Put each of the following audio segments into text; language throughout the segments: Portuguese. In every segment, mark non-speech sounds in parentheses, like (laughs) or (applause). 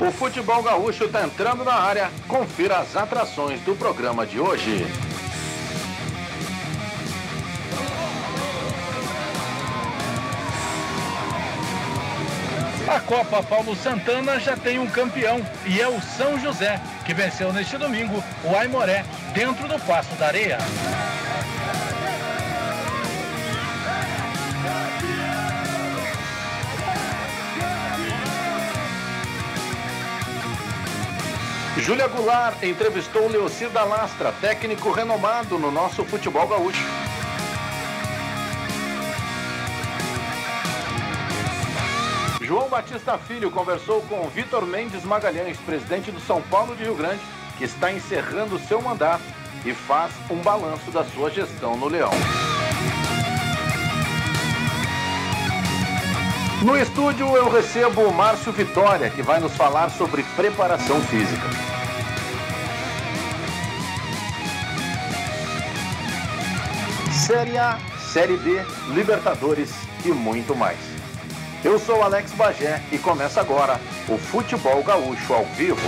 O futebol gaúcho está entrando na área. Confira as atrações do programa de hoje. A Copa Paulo Santana já tem um campeão e é o São José, que venceu neste domingo o Aimoré, dentro do Passo da Areia. Júlia Goulart entrevistou Leocida Lastra, técnico renomado no nosso futebol gaúcho. João Batista Filho conversou com Vitor Mendes Magalhães, presidente do São Paulo de Rio Grande, que está encerrando seu mandato e faz um balanço da sua gestão no Leão. No estúdio eu recebo o Márcio Vitória, que vai nos falar sobre preparação física. Série A, Série B, Libertadores e muito mais. Eu sou Alex Bagé e começa agora o Futebol Gaúcho ao vivo.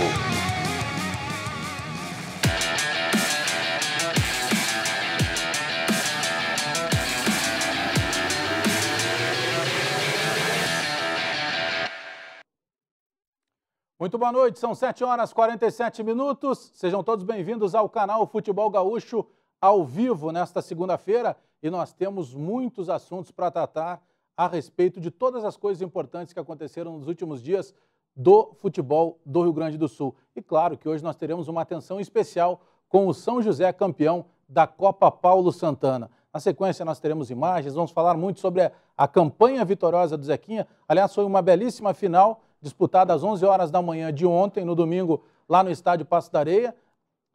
Muito boa noite, são 7 horas 47 minutos. Sejam todos bem-vindos ao canal Futebol Gaúcho ao vivo nesta segunda-feira e nós temos muitos assuntos para tratar a respeito de todas as coisas importantes que aconteceram nos últimos dias do futebol do Rio Grande do Sul. E claro que hoje nós teremos uma atenção especial com o São José campeão da Copa Paulo Santana. Na sequência, nós teremos imagens, vamos falar muito sobre a campanha vitoriosa do Zequinha. Aliás, foi uma belíssima final disputada às 11 horas da manhã de ontem, no domingo, lá no estádio Passo da Areia.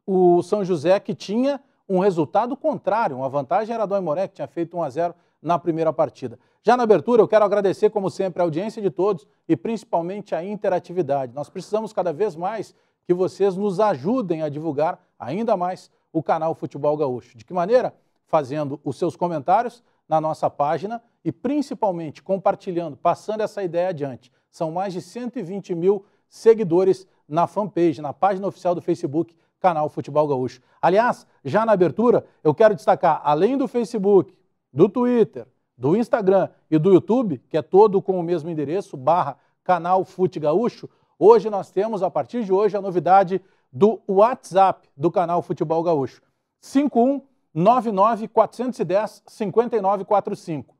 O São José que tinha um resultado contrário, uma vantagem era do Aimoré, que tinha feito 1 a 0 na primeira partida. Já na abertura, eu quero agradecer, como sempre, a audiência de todos e principalmente a interatividade. Nós precisamos cada vez mais que vocês nos ajudem a divulgar ainda mais o canal Futebol Gaúcho. De que maneira? Fazendo os seus comentários na nossa página e principalmente compartilhando, passando essa ideia adiante. São mais de 120 mil seguidores na fanpage, na página oficial do Facebook, canal Futebol Gaúcho. Aliás, já na abertura, eu quero destacar, além do Facebook, do Twitter, do Instagram e do YouTube, que é todo com o mesmo endereço, barra canal Fute Gaúcho, hoje nós temos, a partir de hoje, a novidade do WhatsApp do canal Futebol Gaúcho. 5199 410 5945.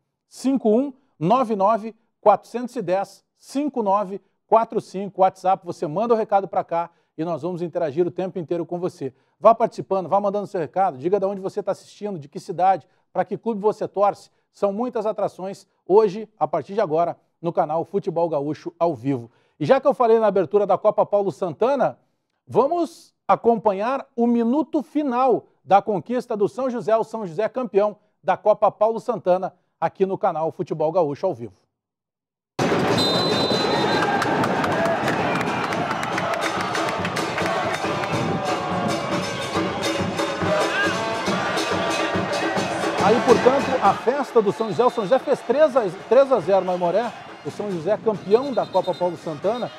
5199-410-5945. 5945, WhatsApp, você manda o recado para cá e nós vamos interagir o tempo inteiro com você. Vá participando, vá mandando seu recado, diga de onde você está assistindo, de que cidade, para que clube você torce. São muitas atrações hoje, a partir de agora, no canal Futebol Gaúcho ao vivo. E já que eu falei na abertura da Copa Paulo Santana, vamos acompanhar o minuto final da conquista do São José, o São José campeão da Copa Paulo Santana, aqui no canal Futebol Gaúcho ao vivo. Aí, portanto, a festa do São José, o São José fez 3 a, 3 a 0 no Aimoré, o São José campeão da Copa Paulo Santana.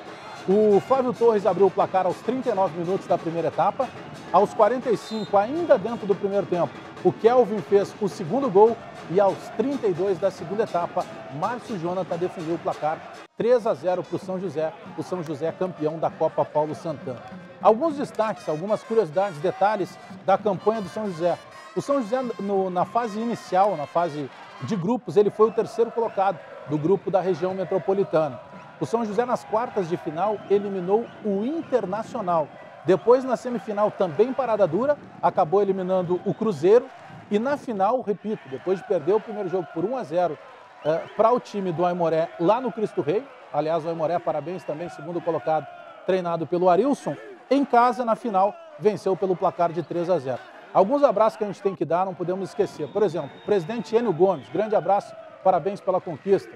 O Flávio Torres abriu o placar aos 39 minutos da primeira etapa. Aos 45, ainda dentro do primeiro tempo, o Kelvin fez o segundo gol e aos 32 da segunda etapa, Márcio Jonathan definiu o placar 3 a 0 para o São José, o São José campeão da Copa Paulo Santana. Alguns destaques, algumas curiosidades, detalhes da campanha do São José. O São José, no, na fase inicial, na fase de grupos, ele foi o terceiro colocado do grupo da região metropolitana. O São José, nas quartas de final, eliminou o Internacional. Depois, na semifinal, também parada dura, acabou eliminando o Cruzeiro. E na final, repito, depois de perder o primeiro jogo por 1 a 0 eh, para o time do Aimoré lá no Cristo Rei, aliás, o Aimoré, parabéns também, segundo colocado, treinado pelo Arilson, em casa, na final, venceu pelo placar de 3 a 0. Alguns abraços que a gente tem que dar, não podemos esquecer. Por exemplo, presidente Enio Gomes, grande abraço, parabéns pela conquista.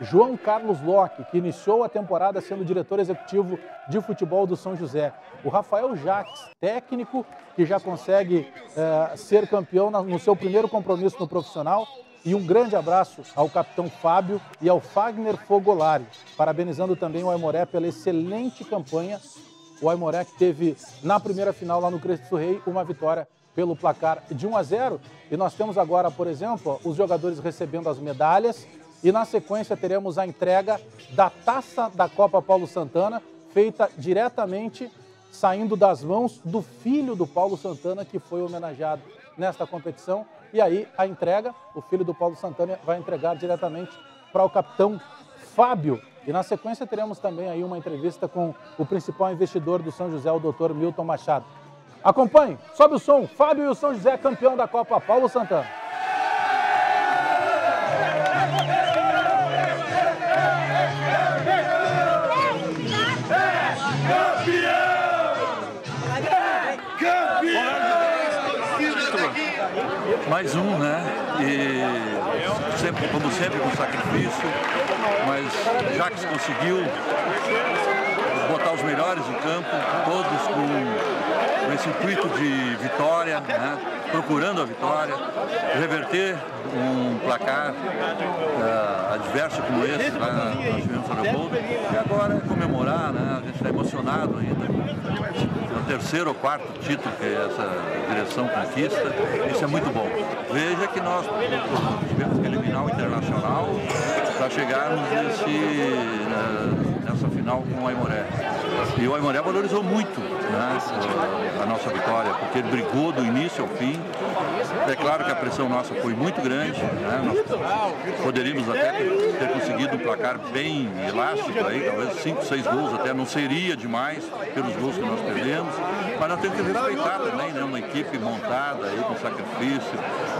João Carlos Locke, que iniciou a temporada sendo diretor executivo de futebol do São José. O Rafael Jaques, técnico, que já consegue eh, ser campeão no seu primeiro compromisso no profissional. E um grande abraço ao capitão Fábio e ao Fagner Fogolari, parabenizando também o Aimoré pela excelente campanha. O Aimoré que teve na primeira final lá no Cristo Rei uma vitória pelo placar de 1 a 0. E nós temos agora, por exemplo, os jogadores recebendo as medalhas e na sequência teremos a entrega da taça da Copa Paulo Santana, feita diretamente saindo das mãos do filho do Paulo Santana, que foi homenageado nesta competição. E aí a entrega, o filho do Paulo Santana vai entregar diretamente para o capitão Fábio. E na sequência teremos também aí uma entrevista com o principal investidor do São José, o Dr. Milton Machado. Acompanhe, sobe o som. Fábio e o São José, campeão da Copa Paulo Santana. Mais um, né? E sempre, como sempre, com sacrifício, mas já que conseguiu botar os melhores em campo, todos com com esse intuito de vitória, né? procurando a vitória, reverter um placar uh, adverso como esse, lá, nós tivemos a Leopoldo, e agora é comemorar, né? a gente está emocionado ainda é o terceiro ou quarto título que essa direção conquista. Isso é muito bom. Veja que nós tivemos que eliminar o Internacional para chegarmos nesse, eh, nessa final com o Aimoré. E o Aimoré valorizou muito né, a nossa vitória, porque ele brigou do início ao fim. É claro que a pressão nossa foi muito grande, né, nós poderíamos até ter conseguido um placar bem elástico, aí, talvez 5, 6 gols até, não seria demais pelos gols que nós perdemos. Mas nós temos que respeitar também né, uma equipe montada aí, com sacrifício,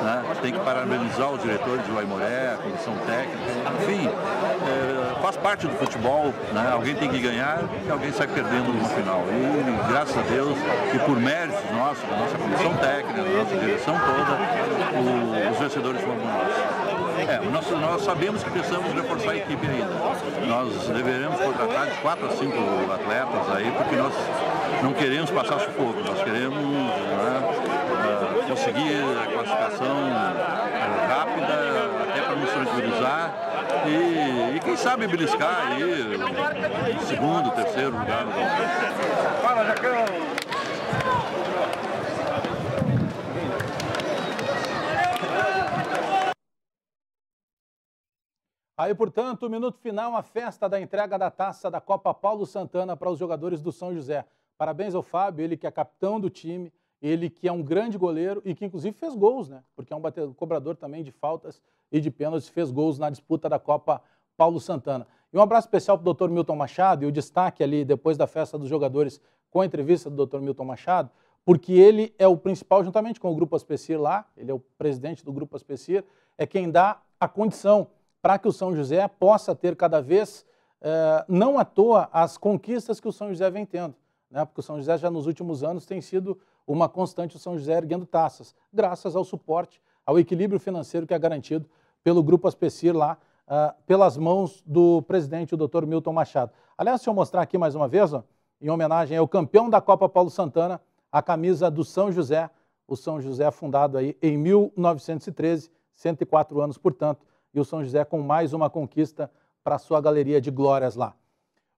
né? tem que parabenizar os diretores de Guaimoré, a comissão técnica, enfim, é, faz parte do futebol, né? alguém tem que ganhar e alguém sai perdendo no final. E graças a Deus, e por méritos nossos, da nossa comissão técnica, da nossa direção toda, o, os vencedores foram nós. É, nós, nós sabemos que precisamos reforçar a equipe ainda. Nós deveremos contratar de 4 a 5 atletas aí, porque nós não queremos passar sufoco, nós queremos né, ah, conseguir a classificação eh, rápida, até para nos tranquilizar e, e, quem sabe beliscar aí segundo, terceiro lugar. Fala, Jacão! Aí, portanto, o minuto final, a festa da entrega da taça da Copa Paulo Santana para os jogadores do São José. Parabéns ao Fábio, ele que é capitão do time, ele que é um grande goleiro e que inclusive fez gols, né? Porque é um cobrador também de faltas e de pênaltis, fez gols na disputa da Copa Paulo Santana. E um abraço especial para o Dr. Milton Machado e o destaque ali depois da festa dos jogadores com a entrevista do Dr. Milton Machado, porque ele é o principal, juntamente com o Grupo Aspecir lá, ele é o presidente do Grupo Aspecir, é quem dá a condição para que o São José possa ter cada vez, eh, não à toa, as conquistas que o São José vem tendo. Né? Porque o São José já nos últimos anos tem sido uma constante o São José erguendo taças, graças ao suporte, ao equilíbrio financeiro que é garantido pelo Grupo Aspecir lá, ah, pelas mãos do presidente, o doutor Milton Machado. Aliás, se eu mostrar aqui mais uma vez, ó, em homenagem ao campeão da Copa Paulo Santana, a camisa do São José, o São José fundado aí em 1913, 104 anos, portanto, e o São José com mais uma conquista para a sua galeria de glórias lá.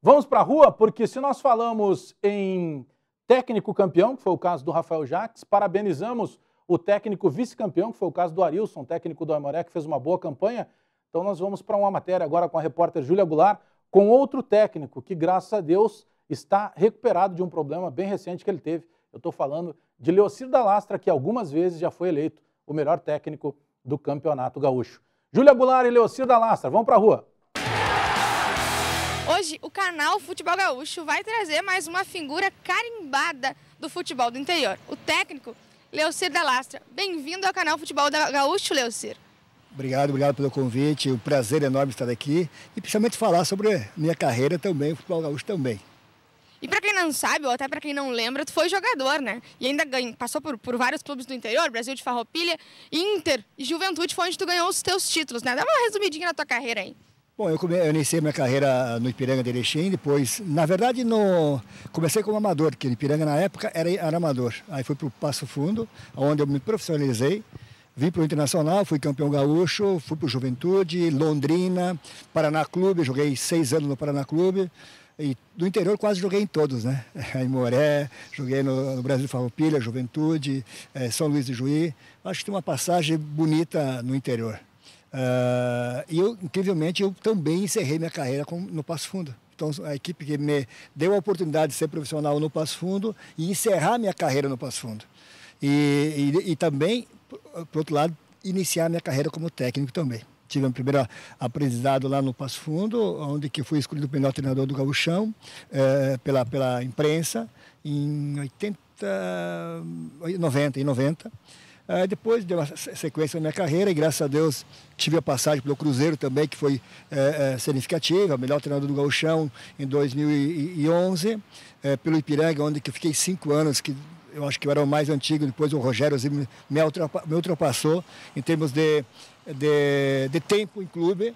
Vamos para a rua, porque se nós falamos em técnico campeão, que foi o caso do Rafael Jacques, parabenizamos o técnico vice-campeão, que foi o caso do Arilson, técnico do Amoré que fez uma boa campanha. Então nós vamos para uma matéria agora com a repórter Júlia Goulart, com outro técnico que, graças a Deus, está recuperado de um problema bem recente que ele teve. Eu estou falando de Leocir da Lastra, que algumas vezes já foi eleito o melhor técnico do Campeonato Gaúcho. Júlia Goulart e Leocir da Lastra, vamos para a rua. Hoje, o canal Futebol Gaúcho vai trazer mais uma figura carimbada do futebol do interior, o técnico Leocir da Lastra. Bem-vindo ao canal Futebol Gaúcho, Leocir. Obrigado, obrigado pelo convite. O um prazer enorme estar aqui e principalmente falar sobre minha carreira também, o futebol gaúcho também. E para quem não sabe, ou até para quem não lembra, tu foi jogador, né? E ainda ganha, passou por, por vários clubes do interior, Brasil de Farroupilha, Inter e Juventude foi onde tu ganhou os teus títulos, né? Dá uma resumidinha na tua carreira aí. Bom, eu, come, eu iniciei minha carreira no Ipiranga de Erechim, depois, na verdade, no, comecei como amador, porque o Ipiranga na época era, era amador. Aí fui para o Passo Fundo, onde eu me profissionalizei, vim para o Internacional, fui campeão gaúcho, fui para o Juventude, Londrina, Paraná Clube, joguei seis anos no Paraná Clube, e do interior quase joguei em todos, né? (laughs) Em Moré, joguei no, no Brasil Farroupilha, Juventude, eh, São Luís de Juí. Acho que tem uma passagem bonita no interior. Uh, e eu, incrivelmente, eu também encerrei minha carreira com, no Passo Fundo. Então, a equipe que me deu a oportunidade de ser profissional no Passo Fundo e encerrar minha carreira no Passo Fundo. E, e, e também, por outro lado, iniciar minha carreira como técnico também tive meu primeiro aprendizado lá no Passo Fundo, onde que fui escolhido o melhor treinador do Gauchão é, pela, pela imprensa em 80, 90 e 90. depois deu uma sequência na minha carreira e, graças a Deus, tive a passagem pelo Cruzeiro também, que foi é, é, significativa, melhor treinador do Gauchão em 2011, é, pelo Ipiranga, onde que eu fiquei cinco anos, que eu acho que eu era o mais antigo, depois o Rogério me, me ultrapassou em termos de, de, de tempo em clube,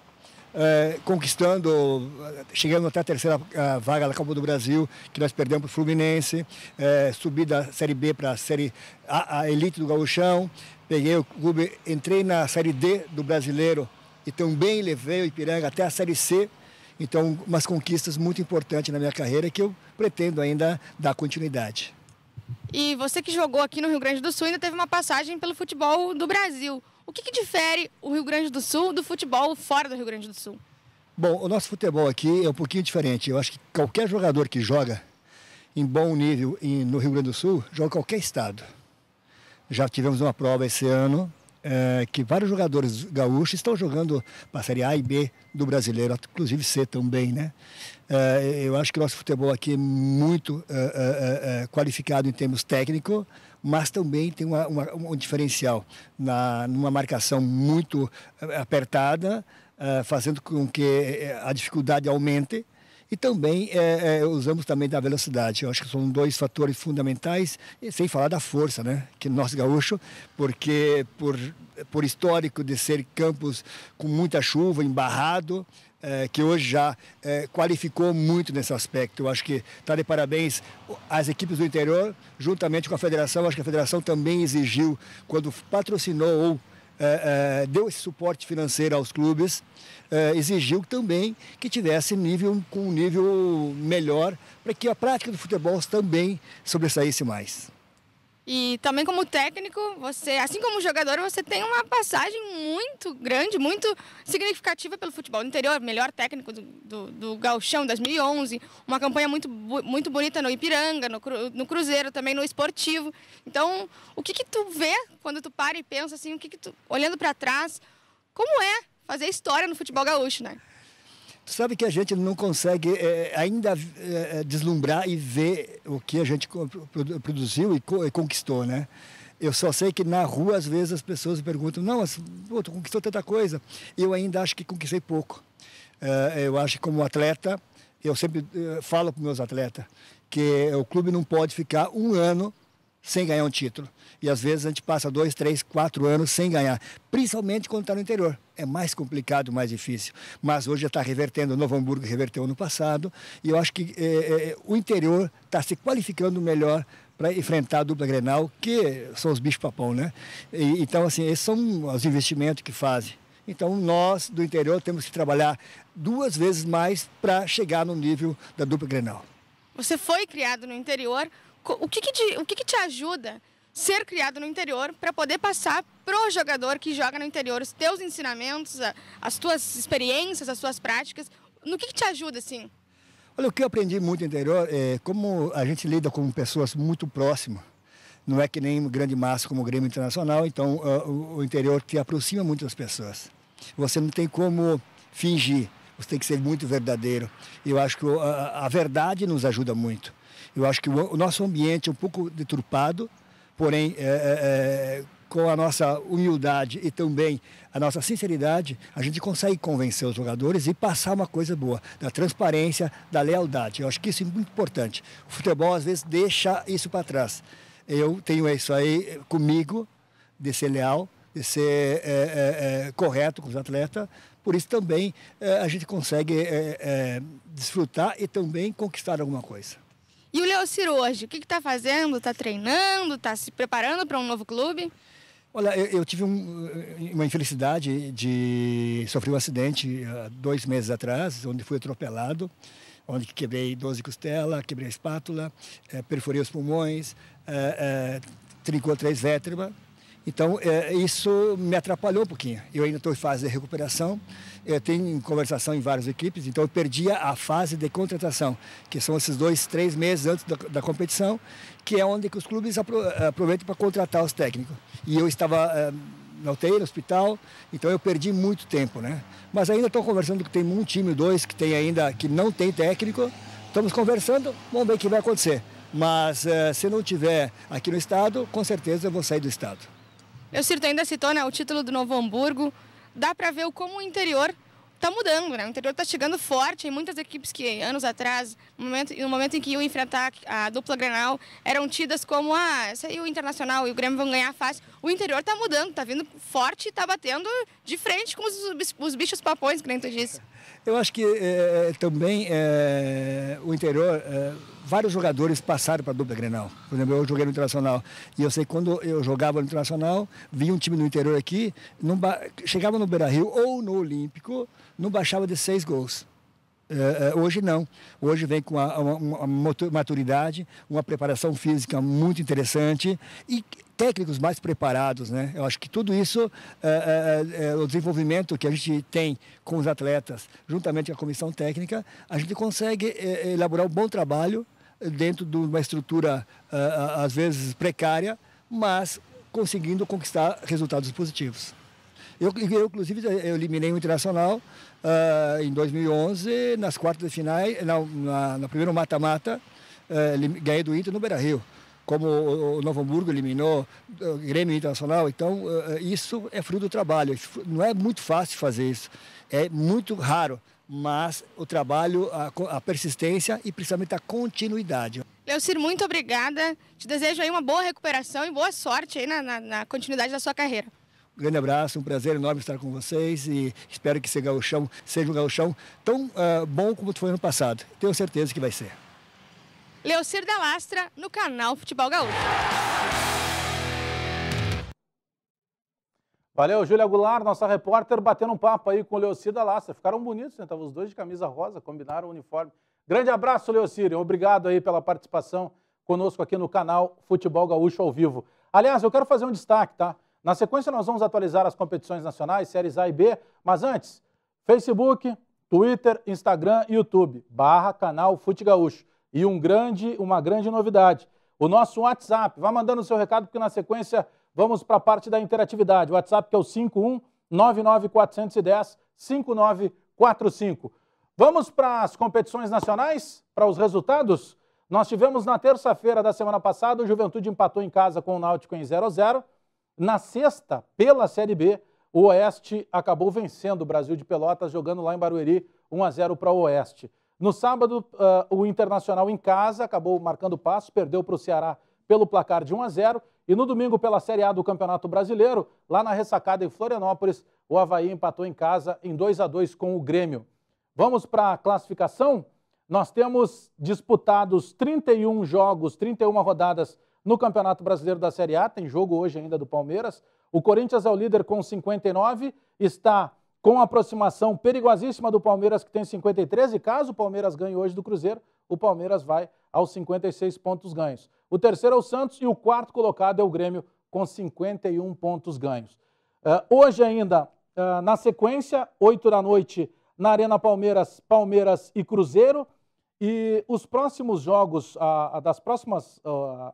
é, conquistando, eh, chegando até a terceira a eh, vaga da Copa do Brasil, que nós perdemos para o Fluminense, é, subi da Série B para a Série a, a, Elite do Gauchão, peguei o clube, entrei na Série D do Brasileiro e também levei o Ipiranga até a Série C. Então, umas conquistas muito importantes na minha carreira que eu pretendo ainda dar continuidade. E você que jogou aqui no Rio Grande do Sul ainda teve uma passagem pelo futebol do Brasil. O que, que difere o Rio Grande do Sul do futebol fora do Rio Grande do Sul? Bom, o nosso futebol aqui é um pouquinho diferente. Eu acho que qualquer jogador que joga em bom nível no Rio Grande do Sul joga em qualquer estado. Já tivemos uma prova esse ano é, que vários jogadores gaúchos estão jogando para a Série A e B do brasileiro, inclusive C também, né? É, eu acho que o nosso futebol aqui é muito é, é, qualificado em termos técnicos, mas também tem uma, uma, um diferencial na, numa marcação muito apertada, fazendo com que a dificuldade aumente e também é, é, usamos também da velocidade. Eu acho que são dois fatores fundamentais, sem falar da força, né? Que nós gaúcho, porque por, por histórico de ser campos com muita chuva, embarrado, é, que hoje já é, qualificou muito nesse aspecto. Eu acho que está de parabéns às equipes do interior, juntamente com a federação. Acho que a federação também exigiu, quando patrocinou ou é, é deu esse suporte financeiro aos clubes, é, exigiu também que tivesse nível com um nível melhor para que a prática do futebol também sobressaísse mais. E também como técnico, você, assim como jogador, você tem uma passagem muito grande, muito significativa pelo futebol do interior, melhor técnico do, do, do Gauchão 2011, uma campanha muito, muito bonita no Ipiranga, no, no Cruzeiro, também no Esportivo. Então, o que que tu vê quando tu para e pensa assim, o que que tu, olhando para trás, como é fazer história no futebol gaúcho, né? Tu sabe que a gente não consegue é, ainda é, é deslumbrar e ver o que a gente produziu e, co e, conquistou, né? Eu só sei que na rua, às vezes, as pessoas perguntam: não, mas, pô, tu conquistou tanta coisa. Eu ainda acho que conquistei pouco. É, eu acho que, como atleta, eu sempre eh, falo para meus atletas que o clube não pode ficar um ano sem ganhar um título. E às vezes a gente passa dois, três, quatro anos sem ganhar, principalmente quando está no interior. É mais complicado, mais difícil. Mas hoje já está revertendo, o Novo Hamburgo reverteu no passado, e eu acho que é, é, é o interior está se qualificando melhor para enfrentar a dupla Grenal, que são os bichos-papão, né? E, então, assim, esses são os investimentos que fazem. Então, nós do interior temos que trabalhar duas vezes mais para chegar no nível da dupla Grenal. Você foi criado no interior, o que, que te, o que, que te ajuda ser criado no interior para poder passar pro jogador que joga no interior os teus ensinamentos, as tuas experiências, as tuas práticas? No que, que te ajuda, assim? Olha, o que eu aprendi muito no interior é como a gente lida com pessoas muito próximas. Não é que nem grande massa como o Grêmio Internacional, então uh, o interior te aproxima muito das pessoas. Você não tem como fingir, você tem que ser muito verdadeiro. Eu acho que a, a verdade nos ajuda muito. Eu acho que o, o nosso ambiente é um pouco deturpado, porém, é, é, é, com a nossa humildade e também a nossa sinceridade, a gente consegue convencer os jogadores e passar uma coisa boa, da transparência, da lealdade. Eu acho que isso é muito importante. O futebol, às vezes, deixa isso para trás. Eu tenho isso aí comigo, de ser leal, de ser é, é, é correto com os atletas. Por isso também é, a gente consegue é, desfrutar e também conquistar alguma coisa. E o Leocir hoje, o que está fazendo? Está treinando? Está se preparando para um novo clube? Olha, eu, eu tive um, uma infelicidade de sofrer um acidente ah, dois meses atrás, onde fui atropelado, onde quebrei 12 costelas, quebrei a espátula, é, os pulmões, é, é, trincou três vértebras. Então, é, isso me atrapalhou um pouquinho. Eu ainda estou em fase de recuperação, eu é, tenho conversação em várias equipes, então eu perdi a fase de contratação, que são esses dois, três meses antes da, da competição, que é onde que os clubes apro aproveitam para contratar os técnicos. E eu estava é, na UTI, no hospital, então eu perdi muito tempo, né? Mas ainda estou conversando que tem um time, dois, que tem ainda, que não tem técnico, estamos conversando, vamos ver o que vai acontecer. Mas é, se não tiver aqui no estado, com certeza eu vou sair do estado. Cirto ainda citou né, o título do Novo Hamburgo. Dá para ver como o interior está mudando, né? O interior está chegando forte em muitas equipes que anos atrás, no momento, no momento em que iam enfrentar a dupla Grenal, eram tidas como ah, essa aí o Internacional e o Grêmio vão ganhar fácil. O interior está mudando, está vindo forte e está batendo de frente com os, os bichos papões, que nem tu disse. Eu acho que é, também é, o interior, é, vários jogadores passaram para a dupla Grenal. Por exemplo, eu joguei no Internacional e eu sei que quando eu jogava no Internacional, vinha um time do interior aqui, não, chegava no Beira-Rio ou no Olímpico, não baixava de seis gols. hoje não. Hoje vem com uma, uma, uma, maturidade, uma preparação física muito interessante e técnicos mais preparados, né? Eu acho que tudo isso, é é, é, é, o desenvolvimento que a gente tem com os atletas, juntamente com a comissão técnica, a gente consegue é, elaborar um bom trabalho dentro de uma estrutura, às vezes, precária, mas conseguindo conquistar resultados positivos. Eu, eu, inclusive, eu eliminei o Internacional uh, em 2011, nas quartas de finais, na, na, no primeiro mata-mata, uh, ganhei do Inter no Beira-Rio como o Novo Hamburgo eliminou eh, o Grêmio Internacional. Então, eh, eh, isso é fruto do trabalho. Não é muito fácil fazer isso, é muito raro, mas o trabalho, a, persistência e principalmente a continuidade. Leocir, muito obrigada. Te desejo aí uma boa recuperação e boa sorte aí na, na, na continuidade da sua carreira. Um grande abraço, um prazer enorme estar com vocês e espero que esse gauchão seja um gauchão tão uh, bom como foi no passado. Tenho certeza que vai ser. Leocir da Lastra, no canal Futebol Gaúcho. Valeu, Júlia Goulart, nossa repórter, batendo um papo aí com o Leocir da Lastra. Ficaram bonitos, né? Estavam os dois de camisa rosa, combinaram o uniforme. Grande abraço, Leocir. Obrigado aí pela participação conosco aqui no canal Futebol Gaúcho ao vivo. Aliás, eu quero fazer um destaque, tá? Na sequência, nós vamos atualizar as competições nacionais, séries A e B, mas antes, Facebook, Twitter, Instagram e YouTube, barra canal Fute Gaúcho e um grande, uma grande novidade. O nosso WhatsApp, vá mandando o seu recado, porque na sequência vamos para a parte da interatividade. O WhatsApp que é o 5199410-5945. Vamos para as competições nacionais, para os resultados? Nós tivemos na terça-feira da semana passada, o Juventude empatou em casa com o Náutico em 0 a 0 Na sexta, pela Série B, o Oeste acabou vencendo o Brasil de Pelotas, jogando lá em Barueri, 1 a 0 para o Oeste. No sábado, uh, o Internacional em casa acabou marcando passos, perdeu para o Ceará pelo placar de 1 a 0. E no domingo, pela Série A do Campeonato Brasileiro, lá na ressacada em Florianópolis, o Havaí empatou em casa em 2 a 2 com o Grêmio. Vamos para a classificação? Nós temos disputados 31 jogos, 31 rodadas no Campeonato Brasileiro da Série A. Tem jogo hoje ainda do Palmeiras. O Corinthians é o líder com 59, está com a aproximação perigosíssima do Palmeiras, que tem 53, e caso o Palmeiras ganhe hoje do Cruzeiro, o Palmeiras vai aos 56 pontos ganhos. O terceiro é o Santos e o quarto colocado é o Grêmio, com 51 pontos ganhos. Uh, hoje ainda, uh, na sequência, 8 da noite, na Arena Palmeiras, Palmeiras e Cruzeiro. E os próximos jogos, uh, das próximas,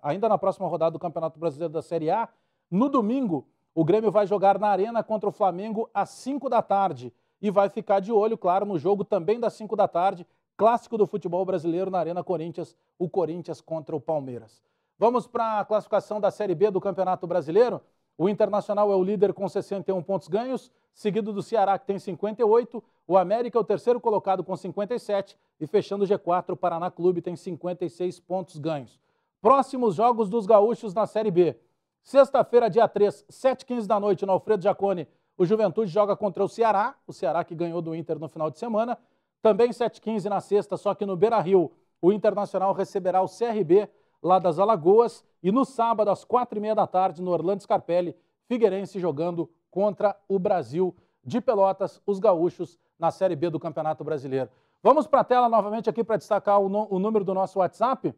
ainda na próxima rodada do Campeonato Brasileiro da Série A, no domingo, o Grêmio vai jogar na Arena contra o Flamengo às 5 da tarde e vai ficar de olho, claro, no jogo também das 5 da tarde, clássico do futebol brasileiro na Arena Corinthians, o Corinthians contra o Palmeiras. Vamos para a classificação da Série B do Campeonato Brasileiro. O Internacional é o líder com 61 pontos ganhos, seguido do Ceará, que tem 58. O América é o terceiro colocado com 57. E fechando o G4, o Paraná Clube tem 56 pontos ganhos. Próximos jogos dos gaúchos na Série B. Sexta-feira, dia 3, 7h15 da noite, no Alfredo Jacone, o Juventude joga contra o Ceará, o Ceará que ganhou do Inter no final de semana. Também 7h15 na sexta, só que no Beira-Rio, o Internacional receberá o CRB lá das Alagoas. E no sábado, às 4h30 da tarde, no Orlando Scarpelli, Figueirense jogando contra o Brasil de Pelotas, os gaúchos, na Série B do Campeonato Brasileiro. Vamos para a tela novamente aqui para destacar o, o número do nosso WhatsApp,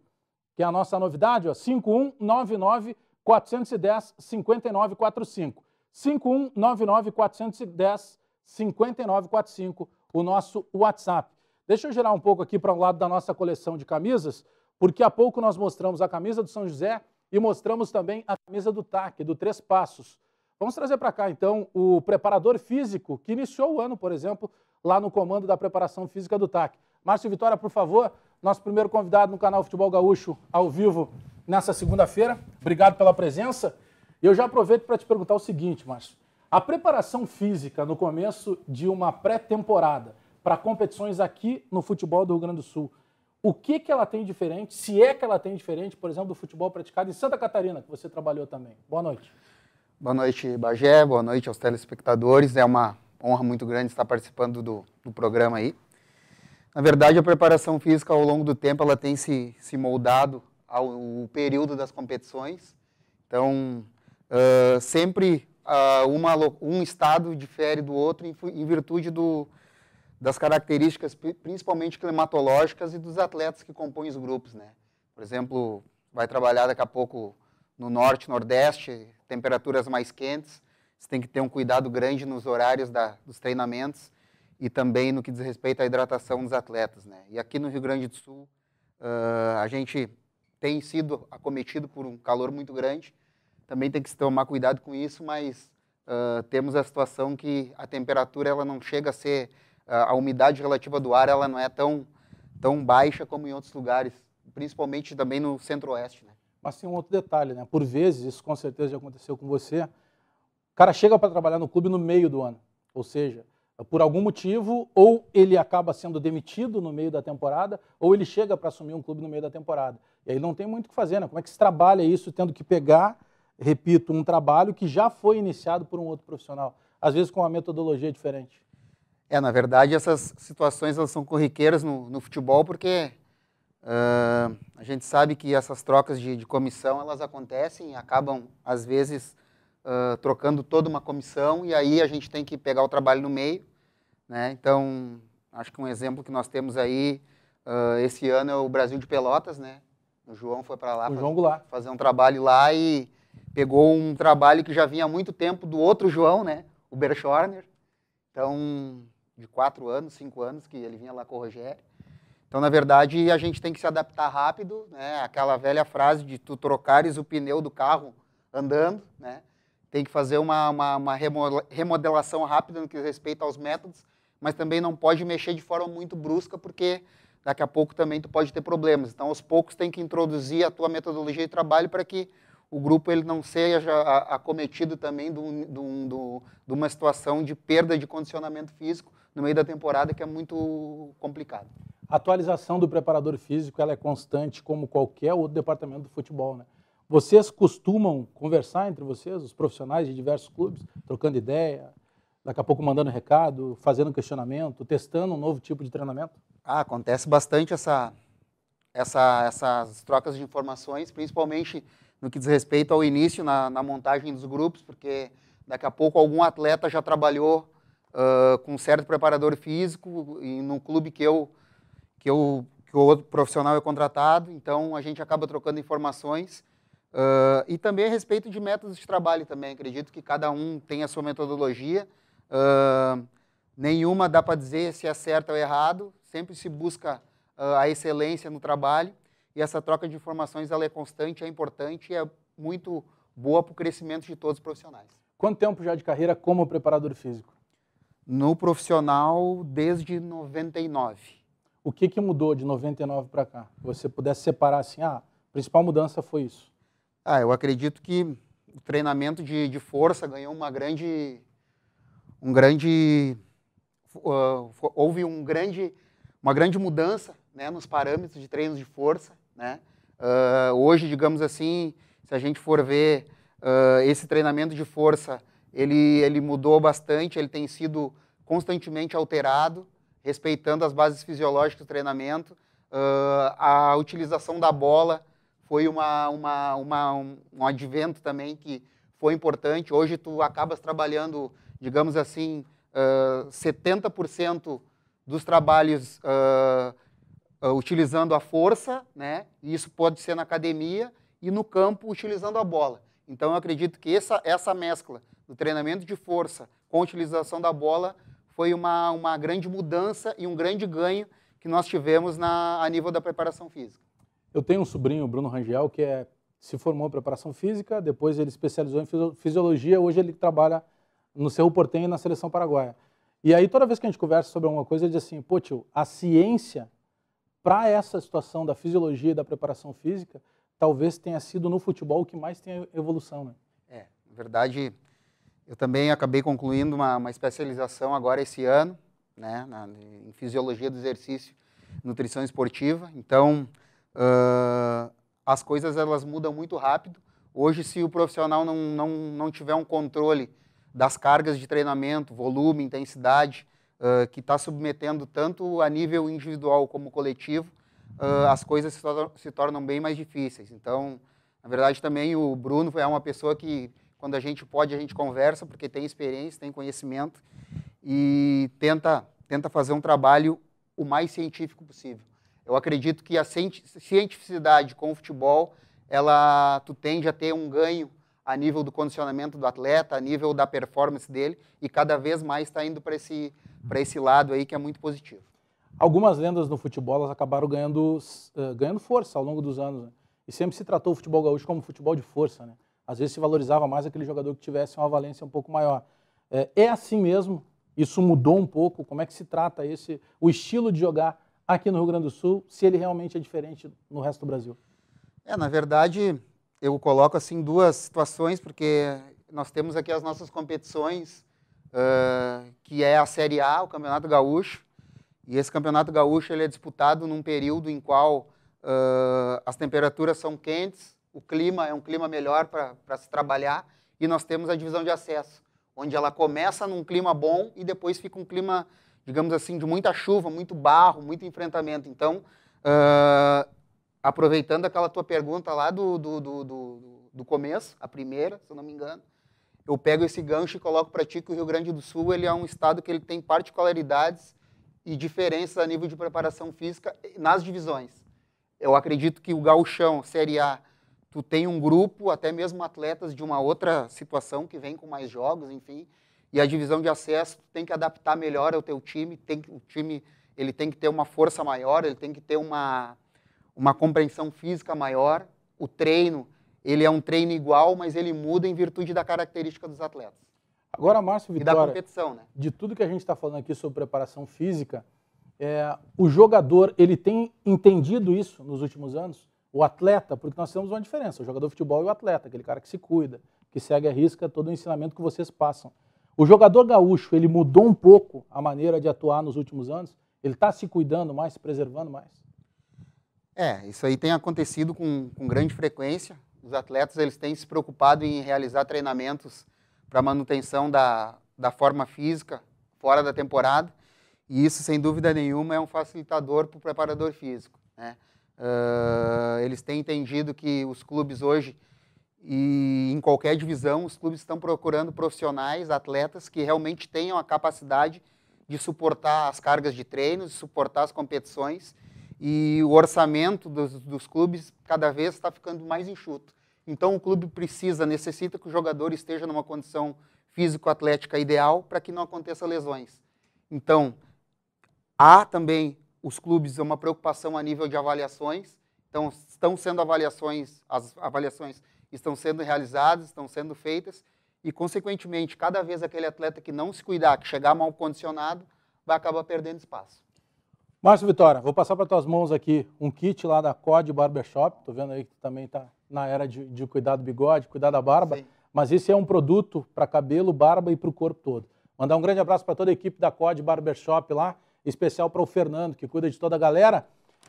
que é a nossa novidade, ó, 5199 410 5945. 5199 410 5945, o nosso WhatsApp. Deixa eu girar um pouco aqui para o um lado da nossa coleção de camisas, porque há pouco nós mostramos a camisa do São José e mostramos também a camisa do TAC, do Três Passos. Vamos trazer para cá, então, o preparador físico que iniciou o ano, por exemplo, lá no comando da preparação física do TAC. Márcio Vitória, por favor, nosso primeiro convidado no canal Futebol Gaúcho, ao vivo, nessa segunda-feira. Obrigado pela presença. Eu já aproveito para te perguntar o seguinte, Márcio. A preparação física no começo de uma pré-temporada para competições aqui no futebol do Rio Grande do Sul, o que, que ela tem diferente, se é que ela tem diferente, por exemplo, do futebol praticado em Santa Catarina, que você trabalhou também. Boa noite. Boa noite, Bagé. Boa noite aos telespectadores. É uma honra muito grande estar participando do, do programa aí. Na verdade, a preparação física ao longo do tempo ela tem se, se moldado ao, ao período das competições. Então, uh, sempre uh, uma, um estado difere do outro em, em virtude do, das características principalmente climatológicas e dos atletas que compõem os grupos, né? Por exemplo, vai trabalhar daqui a pouco no norte, nordeste, temperaturas mais quentes, você tem que ter um cuidado grande nos horários da, dos treinamentos, e também no que diz respeito à hidratação dos atletas. Né? E aqui no Rio Grande do Sul, uh, a gente tem sido acometido por um calor muito grande, também tem que tomar cuidado com isso, mas uh, temos a situação que a temperatura ela não chega a ser, uh, a umidade relativa do ar ela não é tão, tão baixa como em outros lugares, principalmente também no centro-oeste. Né? Mas tem um outro detalhe, né? Por vezes, isso com certeza já aconteceu com você, o cara chega para trabalhar no clube no meio do ano, ou seja, por algum motivo, ou ele acaba sendo demitido no meio da temporada, ou ele chega para assumir um clube no meio da temporada. E aí não tem muito o que fazer, né? Como é que se trabalha isso tendo que pegar, repito, um trabalho que já foi iniciado por um outro profissional, às vezes com uma metodologia diferente? É, na verdade, essas situações elas são corriqueiras no, no futebol porque uh, a gente sabe que essas trocas de, de comissão elas acontecem e acabam, às vezes, uh, trocando toda uma comissão e aí a gente tem que pegar o trabalho no meio. Né? Então, acho que um exemplo que nós temos aí uh, esse ano é o Brasil de Pelotas, né? O João foi para lá, fazer um trabalho lá e pegou um trabalho que já vinha há muito tempo do outro João, né? O Berchorner. Então, de quatro anos, cinco anos que ele vinha lá com o Rogério. Então, na verdade, a gente tem que se adaptar rápido, né? Aquela velha frase de tu trocares o pneu do carro andando, né? tem que fazer uma, uma, uma remodelação rápida no que respeita aos métodos, mas também não pode mexer de forma muito brusca, porque daqui a pouco também tu pode ter problemas. Então, aos poucos, tem que introduzir a tua metodologia de trabalho para que o grupo ele não seja acometido também de, de, uma situação de perda de condicionamento físico no meio da temporada, que é muito complicado. A atualização do preparador físico ela é constante, como qualquer outro departamento do futebol. Né? Vocês costumam conversar entre vocês, os profissionais de diversos clubes, trocando ideia, daqui a pouco mandando recado, fazendo questionamento, testando um novo tipo de treinamento? Ah, acontece bastante essa, essa, essas trocas de informações, principalmente no que diz respeito ao início, na, na montagem dos grupos, porque daqui a pouco algum atleta já trabalhou uh, com um certo preparador físico e no clube que eu que eu que o outro profissional é contratado, então a gente acaba trocando informações Uh, e também a respeito de métodos de trabalho também. Acredito que cada um tem a sua metodologia. Uh, nenhuma dá para dizer se é certo ou errado. Sempre se busca uh, a excelência no trabalho. E essa troca de informações ela é constante, é importante e é muito boa para o crescimento de todos os profissionais. Quanto tempo já de carreira como preparador físico? No profissional, desde 99. O que, que mudou de 99 para cá? Você pudesse separar assim, ah, a principal mudança foi isso. Ah, eu acredito que o treinamento de, de força ganhou uma grande, um grande, uh, houve um grande, uma grande mudança, né, nos parâmetros de treinos de força, né? Uh, hoje, digamos assim, se a gente for ver uh, esse treinamento de força, ele, ele mudou bastante, ele tem sido constantemente alterado, respeitando as bases fisiológicas do treinamento, a utilização da bola foi uma, uma, uma, um, um advento também que foi importante. Hoje tu acabas trabalhando, digamos assim, uh, 70% dos trabalhos uh, uh, utilizando a força, né? E isso pode ser na academia e no campo utilizando a bola. Então eu acredito que essa, essa mescla do treinamento de força com a utilização da bola foi uma, uma grande mudança e um grande ganho que nós tivemos na, a nível da preparação física. Eu tenho um sobrinho, Bruno Rangel, que é, se formou em preparação física, depois ele especializou em fisiologia, hoje ele trabalha no Cerro Portenho e na Seleção Paraguaia. E aí toda vez que a gente conversa sobre alguma coisa, ele diz assim, pô tio, a ciência para essa situação da fisiologia e da preparação física, talvez tenha sido no futebol o que mais tem evolução, né? É, na verdade, eu também acabei concluindo uma, uma especialização agora esse ano, né, na, em fisiologia do exercício, nutrição esportiva. Então, Uh, as coisas elas mudam muito rápido. Hoje, se o profissional não, não, não tiver um controle das cargas de treinamento, volume, intensidade, uh, que está submetendo tanto a nível individual como coletivo, uh, as coisas se tornam, se tornam bem mais difíceis. Então, na verdade, também o Bruno é uma pessoa que, quando a gente pode, a gente conversa, porque tem experiência, tem conhecimento e tenta, tenta fazer um trabalho o mais científico possível. Eu acredito que a cientificidade com o futebol, ela, tu tende a ter um ganho a nível do condicionamento do atleta, a nível da performance dele, e cada vez mais está indo para esse, esse lado aí que é muito positivo. Algumas lendas no futebol elas acabaram ganhando, uh, ganhando força ao longo dos anos. Né? E sempre se tratou o futebol gaúcho como futebol de força. Né? Às vezes se valorizava mais aquele jogador que tivesse uma valência um pouco maior. É, é assim mesmo? Isso mudou um pouco? Como é que se trata esse o estilo de jogar aqui no Rio Grande do Sul, se ele realmente é diferente no resto do Brasil? É, na verdade, eu coloco assim duas situações, porque nós temos aqui as nossas competições, uh, que é a Série A, o Campeonato Gaúcho, e esse Campeonato Gaúcho ele é disputado num período em qual uh, as temperaturas são quentes, o clima é um clima melhor para se trabalhar, e nós temos a divisão de acesso, onde ela começa num clima bom e depois fica um clima digamos assim, de muita chuva, muito barro, muito enfrentamento. Então, uh, aproveitando aquela tua pergunta lá do, do, do, do, do começo, a primeira, se eu não me engano, eu pego esse gancho e coloco para ti que o Rio Grande do Sul ele é um estado que ele tem particularidades e diferenças a nível de preparação física nas divisões. Eu acredito que o gauchão, Série A, tu tem um grupo, até mesmo atletas de uma outra situação que vem com mais jogos, enfim, e a divisão de acesso tem que adaptar melhor ao teu time, tem que, o time ele tem que ter uma força maior, ele tem que ter uma, uma compreensão física maior. O treino, ele é um treino igual, mas ele muda em virtude da característica dos atletas. Agora, Márcio Vitória, e da competição, né? de tudo que a gente está falando aqui sobre preparação física, é, o jogador ele tem entendido isso nos últimos anos? O atleta, porque nós temos uma diferença, o jogador de futebol e o atleta, aquele cara que se cuida, que segue a risca todo o ensinamento que vocês passam. O jogador gaúcho, ele mudou um pouco a maneira de atuar nos últimos anos? Ele está se cuidando mais, se preservando mais? É, isso aí tem acontecido com, com grande frequência. Os atletas eles têm se preocupado em realizar treinamentos para manutenção da, da forma física fora da temporada. E isso, sem dúvida nenhuma, é um facilitador para o preparador físico. Né? Uh, eles têm entendido que os clubes hoje e em qualquer divisão, os clubes estão procurando profissionais, atletas que realmente tenham a capacidade de suportar as cargas de treinos, de suportar as competições. E o orçamento dos, dos clubes cada vez está ficando mais enxuto. Então o clube precisa, necessita que o jogador esteja numa condição físico-atlética ideal para que não aconteça lesões. Então, há também os clubes uma preocupação a nível de avaliações. Então, estão sendo avaliações, as avaliações estão sendo realizadas, estão sendo feitas, e, consequentemente, cada vez aquele atleta que não se cuidar, que chegar mal condicionado, vai acabar perdendo espaço. Márcio Vitória, vou passar para tuas mãos aqui um kit lá da COD Barbershop. Estou vendo aí que tu também está na era de, de cuidar do bigode, cuidar da barba. Sim. Mas esse é um produto para cabelo, barba e para o corpo todo. Mandar um grande abraço para toda a equipe da COD Barbershop lá, especial para o Fernando, que cuida de toda a galera.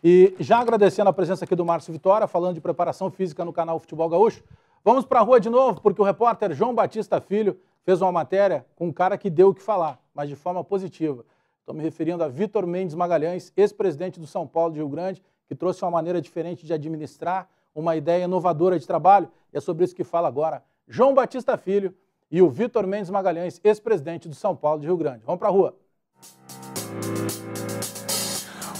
E já agradecendo a presença aqui do Márcio Vitória, falando de preparação física no canal Futebol Gaúcho, vamos para a rua de novo, porque o repórter João Batista Filho fez uma matéria com um cara que deu o que falar, mas de forma positiva. Estou me referindo a Vitor Mendes Magalhães, ex-presidente do São Paulo de Rio Grande, que trouxe uma maneira diferente de administrar, uma ideia inovadora de trabalho. E é sobre isso que fala agora João Batista Filho e o Vitor Mendes Magalhães, ex-presidente do São Paulo de Rio Grande. Vamos para a rua.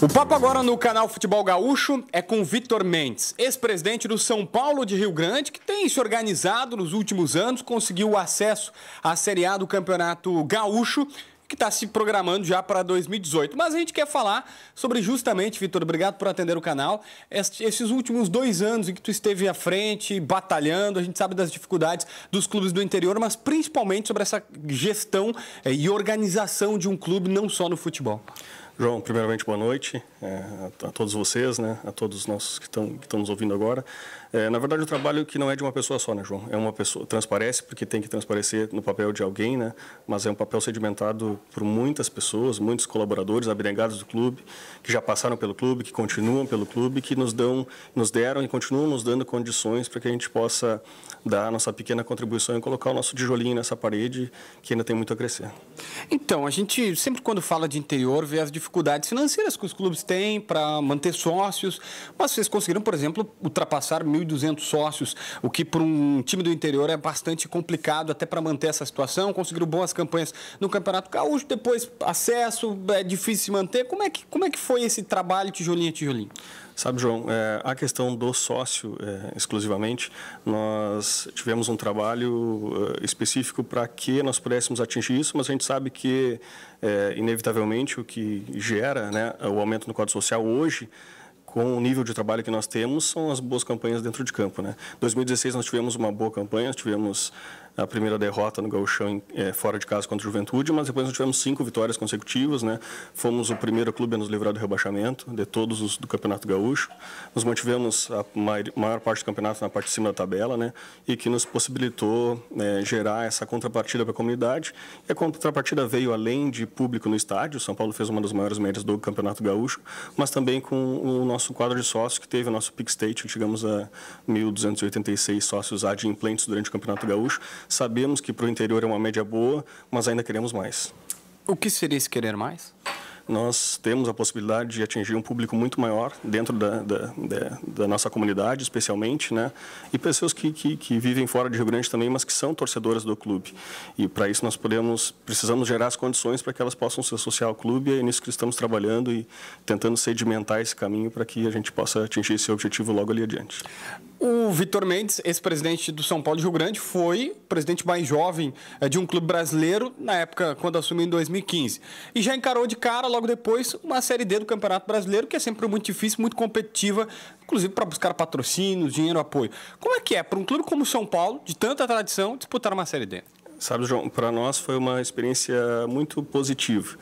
O papo agora no canal Futebol Gaúcho é com Vitor Mendes, ex-presidente do São Paulo de Rio Grande, que tem se organizado nos últimos anos, conseguiu acesso à Série A do Campeonato Gaúcho, que está se programando já para 2018. Mas a gente quer falar sobre justamente, Vitor, obrigado por atender o canal, esses últimos dois anos em que tu esteve à frente, batalhando, a gente sabe das dificuldades dos clubes do interior, mas principalmente sobre essa gestão eh, e organização de um clube, não só no futebol. João, primeiramente, boa noite é, a, a, todos vocês, né, a todos os nossos que estão que nos ouvindo agora. É, na verdade, o um trabalho que não é de uma pessoa só, né, João? É uma pessoa transparece porque tem que transparecer no papel de alguém, né? Mas é um papel sedimentado por muitas pessoas, muitos colaboradores, abnegados do clube, que já passaram pelo clube, que continuam pelo clube, que nos dão, nos deram e continuam nos dando condições para que a gente possa dar a nossa pequena contribuição e colocar o nosso tijolinho nessa parede que ainda tem muito a crescer. Então, a gente sempre quando fala de interior vê as dificuldades financeiras que os clubes têm para manter sócios, mas vocês conseguiram, por exemplo, ultrapassar 1.200 sócios, o que para um time do interior é bastante complicado até para manter essa situação. Conseguiram boas campanhas no Campeonato Gaúcho, depois acesso, é difícil se manter. Como é que, como é que foi esse trabalho tijolinho a tijolinho? Sabe, João, é, a questão do sócio é, exclusivamente, nós tivemos um trabalho é, específico para que nós pudéssemos atingir isso, mas a gente sabe que, é, inevitavelmente, o que gera né, o aumento no quadro social hoje com o nível de trabalho que nós temos, são as boas campanhas dentro de campo. Né? 2016 nós tivemos uma boa campanha, nós tivemos a primeira derrota no Gauchão é, fora de casa contra o Juventude, mas depois nós tivemos cinco vitórias consecutivas, né? Fomos o primeiro clube a nos livrar do rebaixamento de todos os do Campeonato Gaúcho. Nos mantivemos a maior, maior parte do campeonato na parte de cima da tabela, né? E que nos possibilitou né, gerar essa contrapartida para a comunidade. E a contrapartida veio além de público no estádio. São Paulo fez uma das maiores médias do Campeonato Gaúcho, mas também com o nosso quadro de sócios que teve o nosso peak state, chegamos a 1.286 sócios adimplentes durante o Campeonato Gaúcho. Sabemos que para o interior é uma média boa, mas ainda queremos mais. O que seria esse querer mais? Nós temos a possibilidade de atingir um público muito maior dentro da, da, da, da nossa comunidade, especialmente, né? E pessoas que, que, que, vivem fora de Rio Grande também, mas que são torcedoras do clube. E para isso nós podemos, precisamos gerar as condições para que elas possam se associar ao clube e é nisso que estamos trabalhando e tentando sedimentar esse caminho para que a gente possa atingir esse objetivo logo ali adiante. O Vitor Mendes, ex-presidente do São Paulo de Rio Grande, foi presidente mais jovem eh, de um clube brasileiro na época quando assumiu em 2015. E já encarou de cara, logo depois, uma Série D do Campeonato Brasileiro, que é sempre muito difícil, muito competitiva, inclusive para buscar patrocínios, dinheiro, apoio. Como é que é para um clube como o São Paulo, de tanta tradição, disputar uma Série D? Sabe, João, para nós foi uma experiência muito positiva.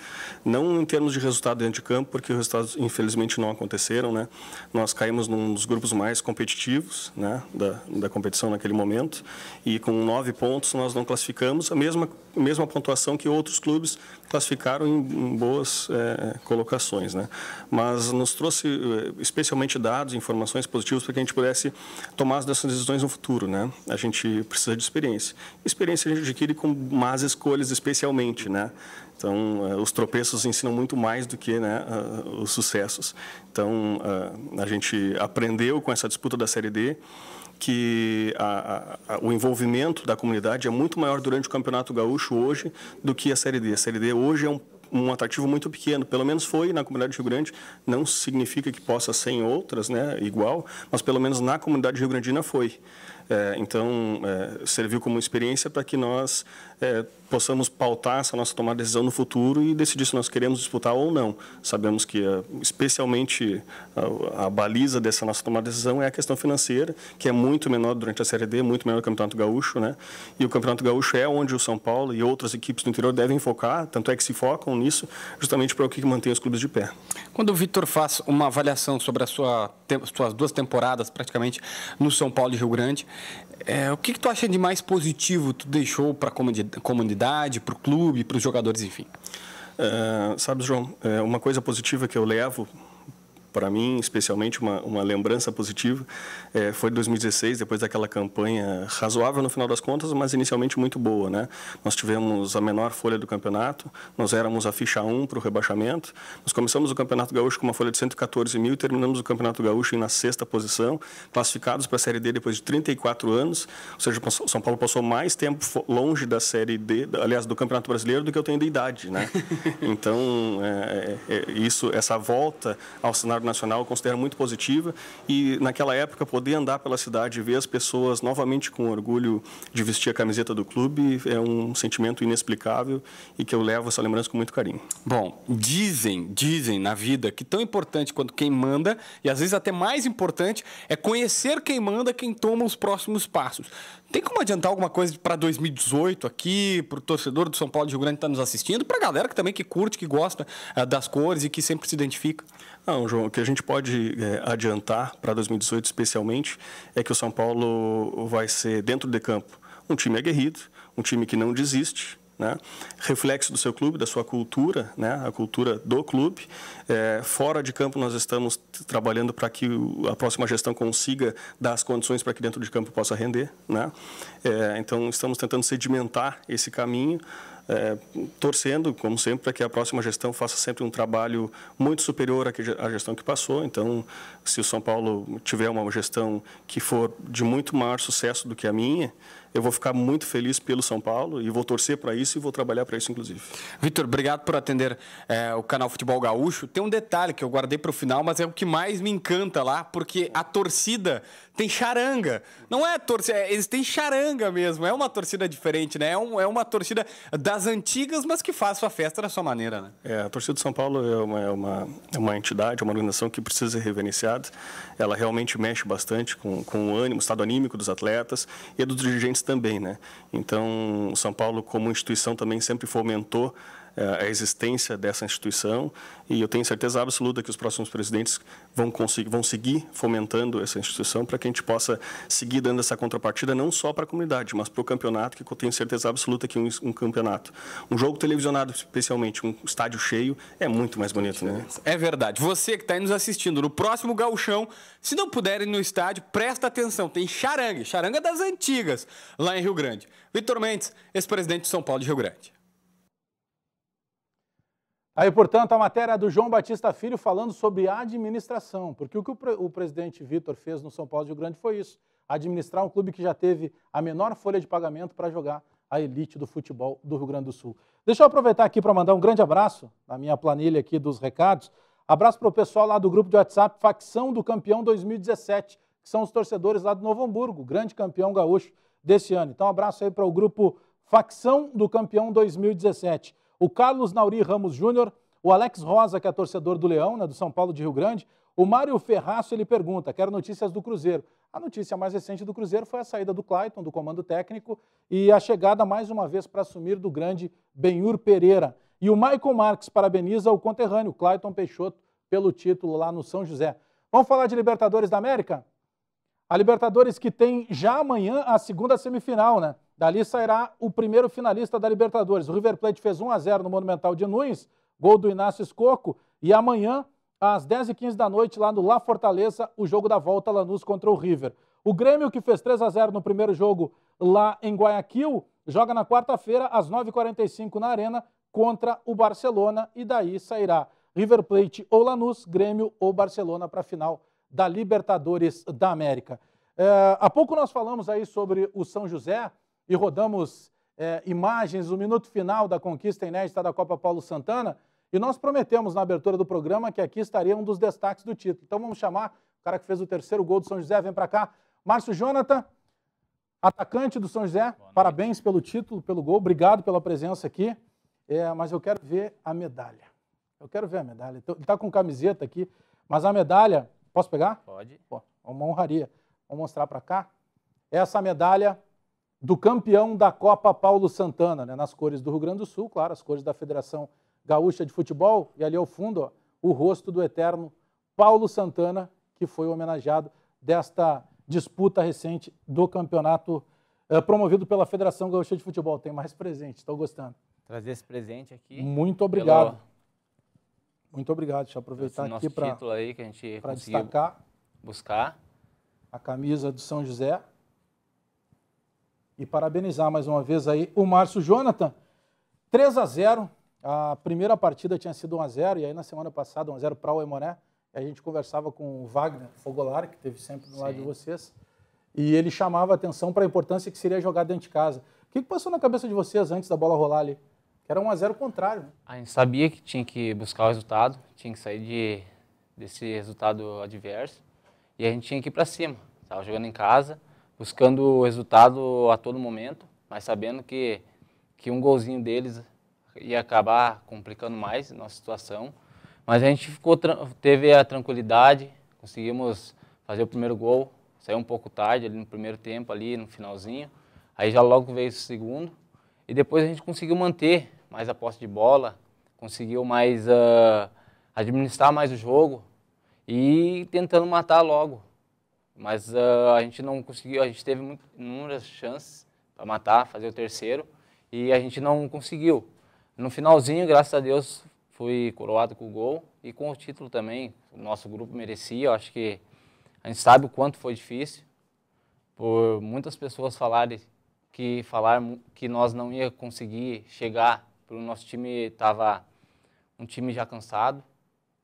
Não em termos de resultado dentro de campo, porque os resultados, infelizmente, não aconteceram. Né? Nós caímos num dos grupos mais competitivos né? da, da competição naquele momento. E com nove pontos, nós não classificamos. A mesma, mesma pontuação que outros clubes classificaram em, em boas é, colocações. Né? Mas nos trouxe, é, especialmente, dados, informações positivas para que a gente pudesse tomar as decisões no futuro. Né? A gente precisa de experiência. Experiência de que adquire com más escolhas, especialmente, né? Então, eh, os tropeços ensinam muito mais do que né, eh, os sucessos. Então, eh, a gente aprendeu com essa disputa da Série D que a, a, o envolvimento da comunidade é muito maior durante o Campeonato Gaúcho hoje do que a Série D. A Série D hoje é um um atrativo muito pequeno, pelo menos foi na comunidade Rio Grande, não significa que possa ser em outras, né, igual, mas pelo menos na comunidade Rio Grandina foi. É, então, é, serviu como experiência para que nós é, possamos pautar essa nossa tomada de decisão no futuro e decidir se nós queremos disputar ou não. Sabemos que, eh, especialmente, eh, a, baliza dessa nossa tomada de decisão é a questão financeira, que é muito menor durante a Série D, muito menor que o Campeonato Gaúcho, né? E o Campeonato Gaúcho é onde o São Paulo e outras equipes do interior devem focar, tanto é que se focam nisso, justamente para o que mantém os clubes de pé. Quando o Vitor faz uma avaliação sobre a sua, suas duas temporadas, praticamente, no São Paulo e Rio Grande, é, o que, que tu acha de mais positivo tu deixou para a comunidade? para o clube, para os jogadores, enfim. Uh, sabe, João, é, uma coisa positiva que eu levo para mim, especialmente, uma, uma lembrança positiva é, foi 2016, depois daquela campanha razoável no final das contas, mas inicialmente muito boa. Né? Nós tivemos a menor folha do campeonato, nós éramos a ficha 1 para o rebaixamento, nós começamos o Campeonato Gaúcho com uma folha de 114 mil e terminamos o Campeonato Gaúcho na sexta posição, classificados para a Série D depois de 34 anos, ou seja, o São Paulo passou mais tempo longe da Série D, aliás, do Campeonato Brasileiro, do que eu tenho de idade. Né? (laughs) Então, é, é, é, isso, essa volta ao cenário Diário Nacional considero muito positiva e naquela época poder andar pela cidade e ver as pessoas novamente com orgulho de vestir a camiseta do clube é um sentimento inexplicável e que eu levo essa lembrança com muito carinho. Bom, dizem, dizem na vida que tão importante quanto quem manda e às vezes até mais importante é conhecer quem manda, quem toma os próximos passos. Tem como adiantar alguma coisa para 2018 aqui, para o torcedor do São Paulo de Rio Grande que está nos assistindo, para a galera que também que curte, que gosta uh, das cores e que sempre se identifica? Não, João, o que a gente pode é, adiantar para 2018 especialmente é que o São Paulo vai ser, dentro de campo, um time aguerrido, um time que não desiste, né? reflexo do seu clube, da sua cultura, né? a cultura do clube. É, fora de campo, nós estamos trabalhando para que a próxima gestão consiga dar as condições para que dentro de campo possa render. Né? É, então, estamos tentando sedimentar esse caminho é, torcendo, como sempre, para que a próxima gestão faça sempre um trabalho muito superior à gestão que passou. Então, se o São Paulo tiver uma gestão que for de muito maior sucesso do que a minha, eu vou ficar muito feliz pelo São Paulo e vou torcer para isso e vou trabalhar para isso, inclusive. Vitor, obrigado por atender é, o canal Futebol Gaúcho. Tem um detalhe que eu guardei para o final, mas é o que mais me encanta lá, porque a torcida tem charanga. Não é torcida, é, eles têm charanga mesmo. É uma torcida diferente, né? É, um, é uma torcida das antigas, mas que faz sua festa da sua maneira, né? É, a torcida de São Paulo é uma, é uma, é uma entidade, é uma organização que precisa ser reverenciada. Ela realmente mexe bastante com, com o ânimo, o estado anímico dos atletas e dos dirigentes também, né? Então, São Paulo, como instituição, também sempre fomentou é, a existência dessa instituição e eu tenho certeza absoluta que os próximos presidentes vão conseguir vão seguir fomentando essa instituição para que a gente possa seguir dando essa contrapartida não só para a comunidade mas para o campeonato que eu tenho certeza absoluta que um, um, campeonato um jogo televisionado especialmente um estádio cheio é muito mais bonito né é verdade você que está nos assistindo no próximo gauchão se não puder ir no estádio presta atenção tem charanga charanga das antigas lá em Rio Grande Vitor Mendes ex-presidente de São Paulo de Rio Grande Aí, portanto, a matéria é do João Batista Filho falando sobre administração, porque o que o, presidente Vitor fez no São Paulo de Rio Grande foi isso: administrar um clube que já teve a menor folha de pagamento para jogar a elite do futebol do Rio Grande do Sul. Deixa eu aproveitar aqui para mandar um grande abraço na minha planilha aqui dos recados. Abraço para o pessoal lá do grupo de WhatsApp, Facção do Campeão 2017, que são os torcedores lá do Novo Hamburgo, grande campeão gaúcho desse ano. Então, abraço aí para o grupo Facção do Campeão 2017 o Carlos Nauri Ramos Júnior, o Alex Rosa, que é torcedor do Leão, né, do São Paulo de Rio Grande, o Mário Ferraço, ele pergunta, quero notícias do Cruzeiro. A notícia mais recente do Cruzeiro foi a saída do Clayton, do comando técnico, e a chegada mais uma vez para assumir do grande Benhur Pereira. E o Michael Marques parabeniza o conterrâneo Clayton Peixoto pelo título lá no São José. Vamos falar de Libertadores da América? A Libertadores que tem já amanhã a segunda semifinal, né? Dali sairá o primeiro finalista da Libertadores. O River Plate fez 1 a 0 no Monumental de Nunes, gol do Inácio Escoco. E amanhã, às 10h15 da noite, lá no La Fortaleza, o jogo da volta Lanús contra o River. O Grêmio, que fez 3 a 0 no primeiro jogo lá em Guayaquil, joga na quarta-feira, às 9h45 na Arena, contra o Barcelona. E daí sairá River Plate ou Lanús, Grêmio ou Barcelona para a final da Libertadores da América. É, há pouco nós falamos aí sobre o São José e rodamos é, imagens do minuto final da conquista inédita da Copa Paulo Santana. E nós prometemos na abertura do programa que aqui estaria um dos destaques do título. Então vamos chamar o cara que fez o terceiro gol do São José, vem para cá. Márcio Jonathan, atacante do São José, parabéns pelo título, pelo gol, obrigado pela presença aqui. É, mas eu quero ver a medalha. Eu quero ver a medalha. Então, ele está com camiseta aqui, mas a medalha, posso pegar? Pode. Pô, é uma honraria. Vou mostrar para cá. Essa medalha do campeão da Copa Paulo Santana, né, nas cores do Rio Grande do Sul, claro, as cores da Federação Gaúcha de Futebol, e ali ao fundo ó, o rosto do eterno Paulo Santana, que foi homenageado desta disputa recente do campeonato eh, promovido pela Federação Gaúcha de Futebol. Tem mais presente, estou gostando. Trazer esse presente aqui. Muito obrigado. Pelo... Muito obrigado. Deixa eu aproveitar aqui para destacar. Buscar. A camisa do São José, e parabenizar mais uma vez aí o Márcio Jonathan. 3 a 0 a primeira partida tinha sido 1x0, e aí na semana passada 1x0 para o Emoré. A gente conversava com o Wagner Fogolar, que teve sempre do lado de vocês, e ele chamava a atenção para a importância que seria jogar dentro de casa. O que, que passou na cabeça de vocês antes da bola rolar ali? Que era 1x0 contrário. Né? A gente sabia que tinha que buscar o resultado, tinha que sair de, desse resultado adverso, e a gente tinha que ir para cima. Estava jogando em casa, buscando o resultado a todo momento, mas sabendo que, que um golzinho deles ia acabar complicando mais a nossa situação. Mas a gente ficou, teve a tranquilidade, conseguimos fazer o primeiro gol, saiu um pouco tarde ali no primeiro tempo, ali no finalzinho. Aí já logo veio o segundo. E depois a gente conseguiu manter mais a posse de bola, conseguiu mais uh, administrar mais o jogo e tentando matar logo. Mas uh, a gente não conseguiu, a gente teve inúmeras chances para matar, fazer o terceiro, e a gente não conseguiu. No finalzinho, graças a Deus, fui coroado com o gol e com o título também. O nosso grupo merecia, eu acho que a gente sabe o quanto foi difícil, por muitas pessoas falarem que falaram que nós não ia conseguir chegar, porque o nosso time estava um time já cansado.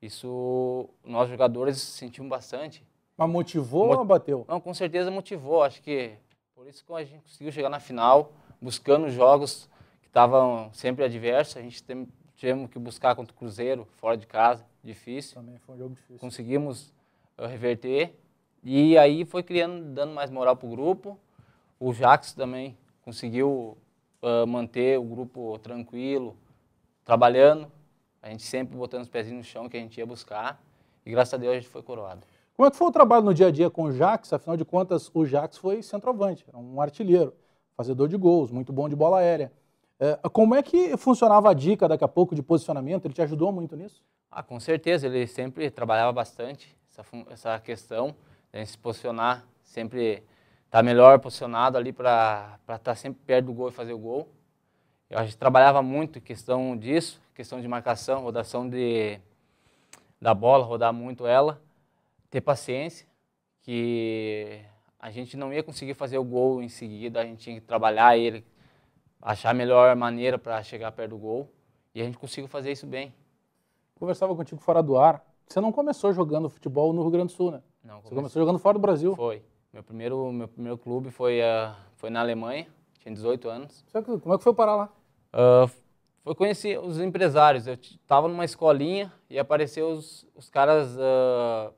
Isso nós jogadores sentimos bastante. Mas motivou Mot... ou bateu? Não, com certeza motivou. Acho que por isso que a gente conseguiu chegar na final, buscando jogos que estavam sempre adversos. A gente tem, tivemos que buscar contra o Cruzeiro, fora de casa, difícil. Também foi um jogo difícil. Conseguimos eh, reverter. E aí foi criando, dando mais moral para o grupo. O Jax também conseguiu uh, manter o grupo tranquilo, trabalhando. A gente sempre botando os pezinhos no chão que a gente ia buscar. E graças a Deus a gente foi coroado. Como é que foi o trabalho no dia a dia com o Jax? Afinal de contas, o Jax foi centroavante, um artilheiro, fazedor de gols, muito bom de bola aérea. É, como é que funcionava a dica daqui a pouco de posicionamento? Ele te ajudou muito nisso? Ah, com certeza, ele sempre trabalhava bastante essa, essa questão de né, se posicionar, sempre estar tá melhor posicionado ali para estar tá sempre perto do gol e fazer o gol. Eu, a gente trabalhava muito questão disso, questão de marcação, rodação de, da bola, rodar muito ela ter paciência, que a gente não ia conseguir fazer o gol em seguida, a gente tinha que trabalhar ele, achar a melhor maneira para chegar perto do gol, e a gente conseguiu fazer isso bem. Conversava contigo fora do ar, você não começou jogando futebol no Rio Grande do Sul, né? Não, comecei. Você começou jogando fora do Brasil. Foi. Meu primeiro, meu primeiro clube foi, uh, foi na Alemanha, tinha 18 anos. Como é que foi parar lá? Uh, foi conhecer os empresários. Eu estava numa escolinha e apareceu os, os caras uh,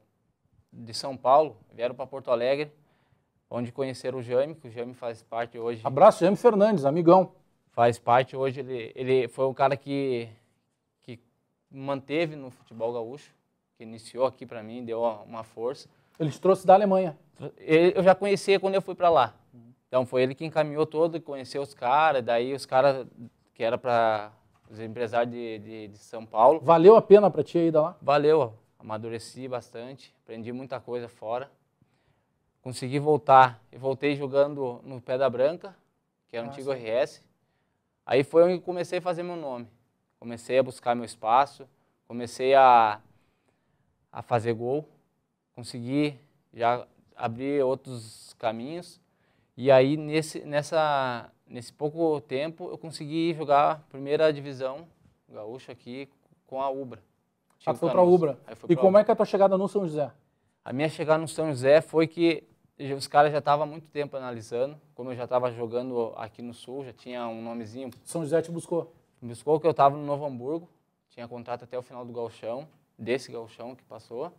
de São Paulo, vieram para Porto Alegre, onde conheceram o Jaime, que o Jaime faz parte hoje. Abraço, Jaime Fernandes, amigão. Faz parte hoje, ele, ele foi o cara que, que manteve no futebol gaúcho, que iniciou aqui para mim, deu uma força. Ele te trouxe da Alemanha. Eu já conhecia quando eu fui para lá. Então foi ele que encaminhou todo, e conheceu os caras, daí os caras que era para os empresários de, de, de, São Paulo. Valeu a pena para ti aí da lá? Valeu, amadureci bastante, aprendi muita coisa fora. Consegui voltar e voltei jogando no Pé da Branca, que era é o antigo RS. Aí foi onde comecei a fazer meu nome. Comecei a buscar meu espaço, comecei a, a fazer gol, consegui já abrir outros caminhos. E aí, nesse, nessa, nesse pouco tempo, eu consegui jogar a primeira divisão gaúcha aqui com a Ubra ah, foi para Ubra. E como é Ubra. é que é a tua chegada no São José? A minha chegada no São José foi que os caras já estavam há muito tempo analisando, como eu já estava jogando aqui no Sul, já tinha um nomezinho. São José te buscou? Me buscou que eu estava no Novo Hamburgo, tinha contrato até o final do galchão, desse galchão que passou.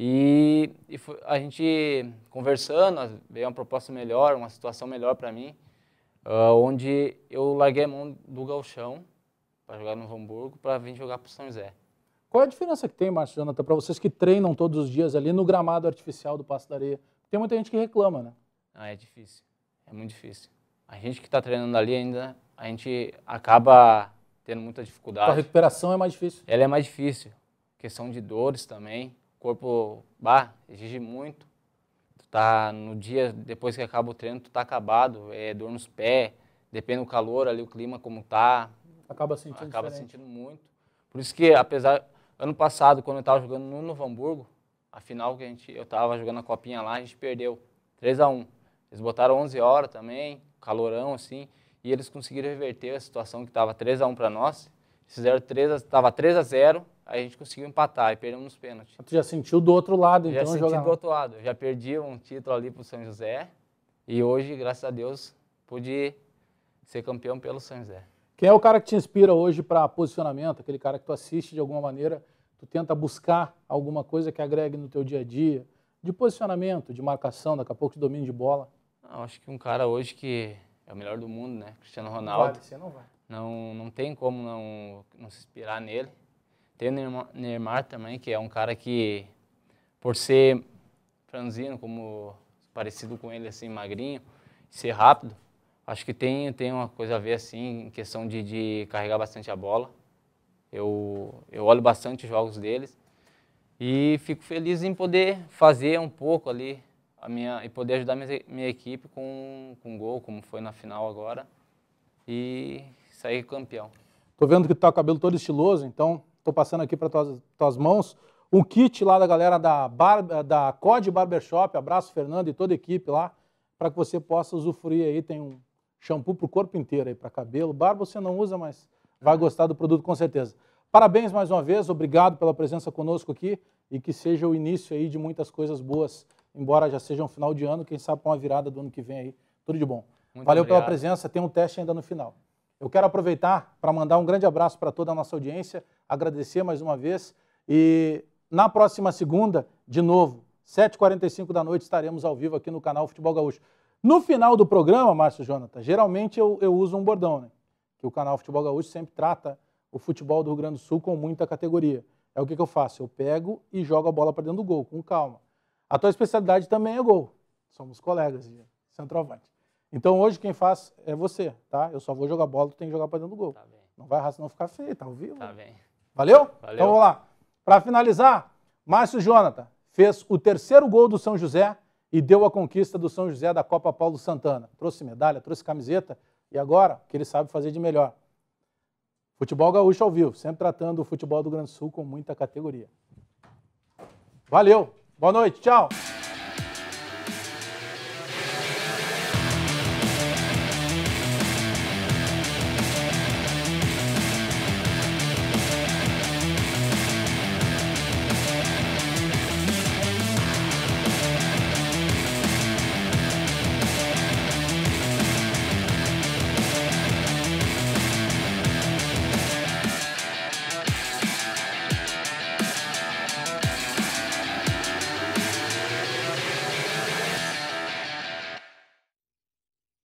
E, e foi, a gente conversando, veio uma proposta melhor, uma situação melhor para mim, uh, onde eu larguei a mão do galchão para jogar no Novo Hamburgo para vir jogar para São José. Qual é a diferença que tem, Márcio Jonathan, para vocês que treinam todos os dias ali no gramado artificial do Passo da Areia? Tem muita gente que reclama, né? Ah, é difícil. É muito difícil. A gente que está treinando ali ainda, a gente acaba tendo muita dificuldade. A recuperação é mais difícil. Ela é mais difícil. Questão de dores também. O corpo, bah, exige muito. Tu tá no dia, depois que acaba o treino, tu tá acabado. É dor nos pés, depende do calor ali, o clima como tá. Acaba sentindo Acaba diferente. sentindo muito. Por isso que, apesar Ano passado, quando eu estava jogando no Novo Hamburgo, a final que a gente, eu estava jogando a copinha lá, a gente perdeu 3 a 1 Eles botaram 11 horas também, calorão assim, e eles conseguiram reverter a situação que estava 3 a 1 para nós. Fizeram 3 estava 3 a 0 aí a gente conseguiu empatar e perdemos nos pênaltis. Tu já sentiu do outro lado, então, já senti do outro lado. Eu já perdi um título ali para o São José e hoje, graças a Deus, pude ser campeão pelo São José. Quem é o cara que te inspira hoje para posicionamento? Aquele cara que tu assiste de alguma maneira, tu tenta buscar alguma coisa que agregue no teu dia a dia, de posicionamento, de marcação, daqui a pouco de domínio de bola. Não, ah, acho que um cara hoje que é o melhor do mundo, né? Cristiano Ronaldo. Vai, você não vai. Não, não tem como não, não se inspirar nele. Tem o Neymar, Neymar também, que é um cara que, por ser franzino, como parecido com ele, assim, magrinho, ser rápido, Acho que tem, tem uma coisa a ver, assim, em questão de, de carregar bastante a bola. Eu, eu olho bastante os jogos deles e fico feliz em poder fazer um pouco ali a minha, e poder ajudar minha, minha equipe com, com gol, como foi na final agora, e sair campeão. Tô vendo que tu tá com o cabelo todo estiloso, então tô passando aqui para tuas, tuas mãos. Um kit lá da galera da, Bar, da COD Barbershop, abraço Fernando e toda a equipe lá, para que você possa usufruir aí, tem um shampoo para o corpo inteiro, para cabelo. Barba você não usa, mas vai é. gostar do produto com certeza. Parabéns mais uma vez, obrigado pela presença conosco aqui e que seja o início aí de muitas coisas boas, embora já seja um final de ano, quem sabe uma virada do ano que vem aí. Tudo de bom. Muito Valeu obrigado. pela presença, tem um teste ainda no final. Eu quero aproveitar para mandar um grande abraço para toda a nossa audiência, agradecer mais uma vez e na próxima segunda, de novo, 7h45 da noite, estaremos ao vivo aqui no canal Futebol Gaúcho. No final do programa, Márcio Jonathan, geralmente eu, eu uso um bordão, né? que o canal Futebol Gaúcho sempre trata o futebol do Rio Grande do Sul com muita categoria. É o que, que eu faço? Eu pego e jogo a bola para dentro do gol, com calma. A tua especialidade também é gol. Somos colegas de centroavante. Então hoje quem faz é você, tá? Eu só vou jogar bola, tu tem que jogar para dentro do gol. Tá não vai arrasar, não ficar feio, tá ao vivo. Tá bem. Valeu? Valeu. Então vamos lá. Para finalizar, Márcio Jonathan fez o terceiro gol do São José e deu a conquista do São José da Copa Paulo Santana. Trouxe medalha, trouxe camiseta e agora o que ele sabe fazer de melhor. Futebol gaúcho ao vivo, sempre tratando o futebol do Grande Sul com muita categoria. Valeu, boa noite, tchau!